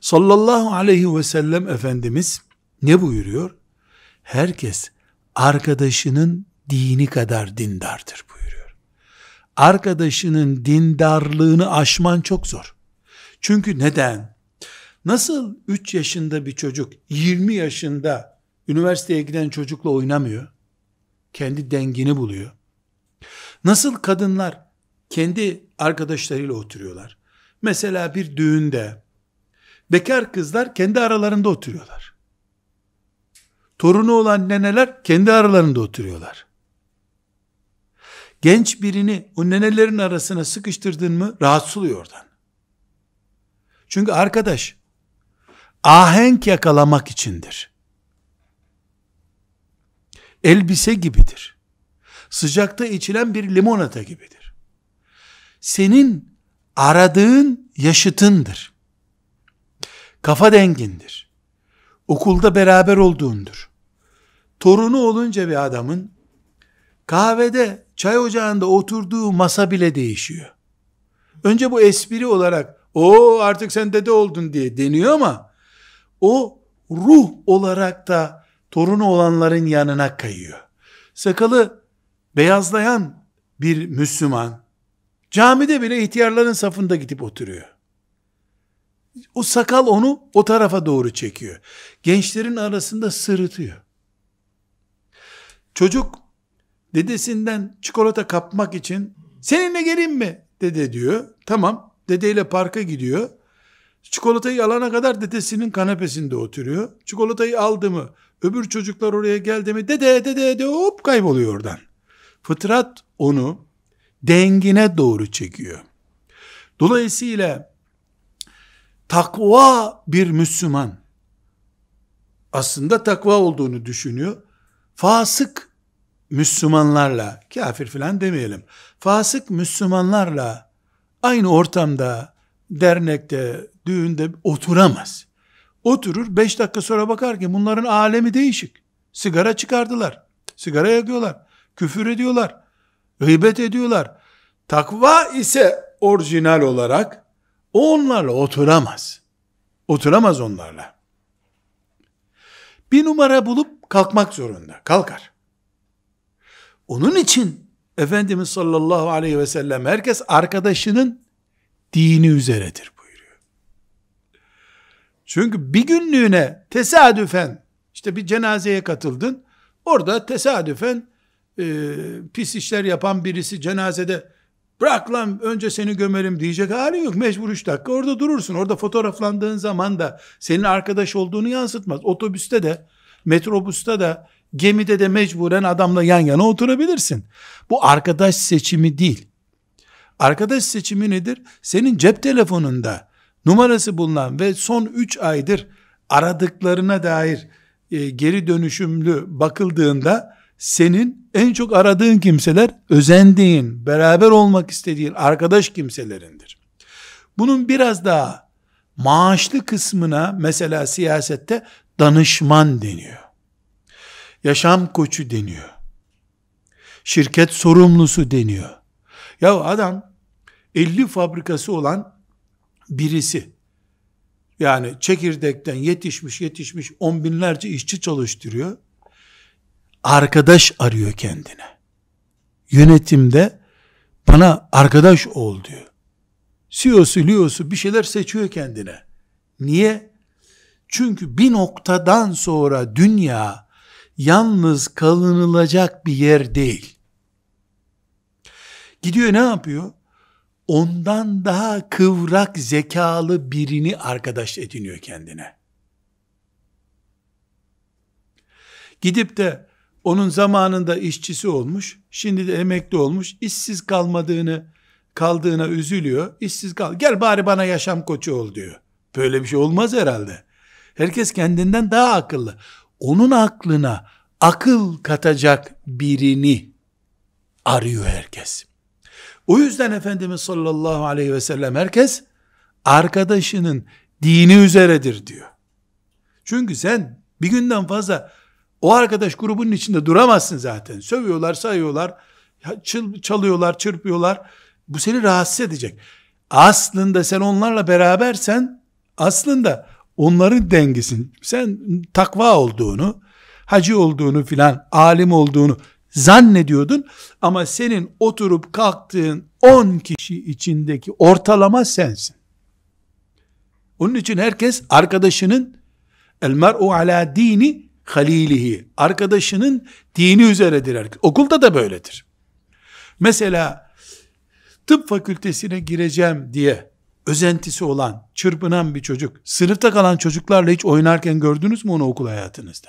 Sallallahu aleyhi ve sellem Efendimiz ne buyuruyor? Herkes arkadaşının dini kadar dindardır buyuruyor. Arkadaşının dindarlığını aşman çok zor. Çünkü neden? Nasıl 3 yaşında bir çocuk 20 yaşında üniversiteye giden çocukla oynamıyor? Kendi dengini buluyor. Nasıl kadınlar kendi arkadaşlarıyla oturuyorlar? Mesela bir düğünde Bekar kızlar kendi aralarında oturuyorlar. Torunu olan neneler kendi aralarında oturuyorlar. Genç birini o nenelerin arasına sıkıştırdın mı rahatsız oradan. Çünkü arkadaş ahenk yakalamak içindir. Elbise gibidir. Sıcakta içilen bir limonata gibidir. Senin aradığın yaşıtındır kafa dengindir. Okulda beraber olduğundur. Torunu olunca bir adamın kahvede, çay ocağında oturduğu masa bile değişiyor. Önce bu espri olarak o artık sen dede oldun diye deniyor ama o ruh olarak da torunu olanların yanına kayıyor. Sakalı beyazlayan bir Müslüman camide bile ihtiyarların safında gidip oturuyor o sakal onu o tarafa doğru çekiyor. Gençlerin arasında sırıtıyor. Çocuk dedesinden çikolata kapmak için seninle geleyim mi dede diyor. Tamam dedeyle parka gidiyor. Çikolatayı alana kadar dedesinin kanepesinde oturuyor. Çikolatayı aldı mı öbür çocuklar oraya geldi mi dede dede dede hop kayboluyor oradan. Fıtrat onu dengine doğru çekiyor. Dolayısıyla takva bir Müslüman aslında takva olduğunu düşünüyor. Fasık Müslümanlarla, kafir filan demeyelim. Fasık Müslümanlarla aynı ortamda, dernekte, düğünde oturamaz. Oturur, beş dakika sonra bakar ki bunların alemi değişik. Sigara çıkardılar, sigara yakıyorlar, küfür ediyorlar, gıybet ediyorlar. Takva ise orijinal olarak o onlarla oturamaz. Oturamaz onlarla. Bir numara bulup kalkmak zorunda. Kalkar. Onun için Efendimiz sallallahu aleyhi ve sellem herkes arkadaşının dini üzeredir buyuruyor. Çünkü bir günlüğüne tesadüfen işte bir cenazeye katıldın. Orada tesadüfen e, pis işler yapan birisi cenazede Bırak lan önce seni gömerim diyecek halin yok. Mecbur 3 dakika orada durursun. Orada fotoğraflandığın zaman da senin arkadaş olduğunu yansıtmaz. Otobüste de, metrobusta da, gemide de mecburen adamla yan yana oturabilirsin. Bu arkadaş seçimi değil. Arkadaş seçimi nedir? Senin cep telefonunda numarası bulunan ve son 3 aydır aradıklarına dair e, geri dönüşümlü bakıldığında senin en çok aradığın kimseler özendiğin, beraber olmak istediğin arkadaş kimselerindir. Bunun biraz daha maaşlı kısmına mesela siyasette danışman deniyor. Yaşam koçu deniyor. Şirket sorumlusu deniyor. Ya adam 50 fabrikası olan birisi yani çekirdekten yetişmiş yetişmiş on binlerce işçi çalıştırıyor arkadaş arıyor kendine. Yönetimde bana arkadaş ol diyor. CEO'su, LEO'su bir şeyler seçiyor kendine. Niye? Çünkü bir noktadan sonra dünya yalnız kalınılacak bir yer değil. Gidiyor ne yapıyor? Ondan daha kıvrak zekalı birini arkadaş ediniyor kendine. Gidip de onun zamanında işçisi olmuş, şimdi de emekli olmuş, işsiz kalmadığını, kaldığına üzülüyor, işsiz kal, gel bari bana yaşam koçu ol diyor. Böyle bir şey olmaz herhalde. Herkes kendinden daha akıllı. Onun aklına akıl katacak birini arıyor herkes. O yüzden Efendimiz sallallahu aleyhi ve sellem herkes arkadaşının dini üzeredir diyor. Çünkü sen bir günden fazla o arkadaş grubunun içinde duramazsın zaten. Sövüyorlar, sayıyorlar, çalıyorlar, çırpıyorlar. Bu seni rahatsız edecek. Aslında sen onlarla berabersen aslında onların dengisin. Sen takva olduğunu, hacı olduğunu filan, alim olduğunu zannediyordun ama senin oturup kalktığın 10 kişi içindeki ortalama sensin. Onun için herkes arkadaşının el mer'u ala dini halilihi arkadaşının dini üzeredir. Okulda da böyledir. Mesela tıp fakültesine gireceğim diye özentisi olan, çırpınan bir çocuk, sınıfta kalan çocuklarla hiç oynarken gördünüz mü onu okul hayatınızda?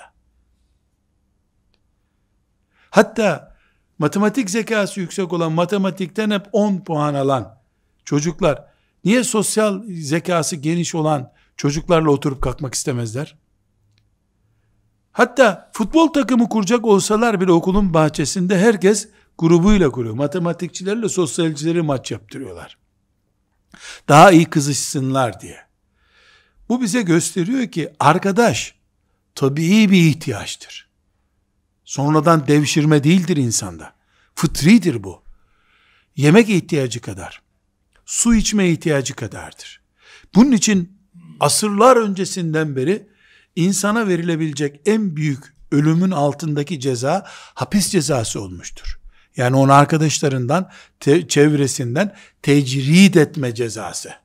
Hatta matematik zekası yüksek olan, matematikten hep 10 puan alan çocuklar, niye sosyal zekası geniş olan çocuklarla oturup kalkmak istemezler? Hatta futbol takımı kuracak olsalar bile okulun bahçesinde herkes grubuyla kuruyor. Matematikçilerle sosyalcileri maç yaptırıyorlar. Daha iyi kızışsınlar diye. Bu bize gösteriyor ki arkadaş tabii bir ihtiyaçtır. Sonradan devşirme değildir insanda. Fıtridir bu. Yemek ihtiyacı kadar, su içme ihtiyacı kadardır. Bunun için asırlar öncesinden beri insana verilebilecek en büyük ölümün altındaki ceza hapis cezası olmuştur. Yani onu arkadaşlarından, te, çevresinden tecrid etme cezası.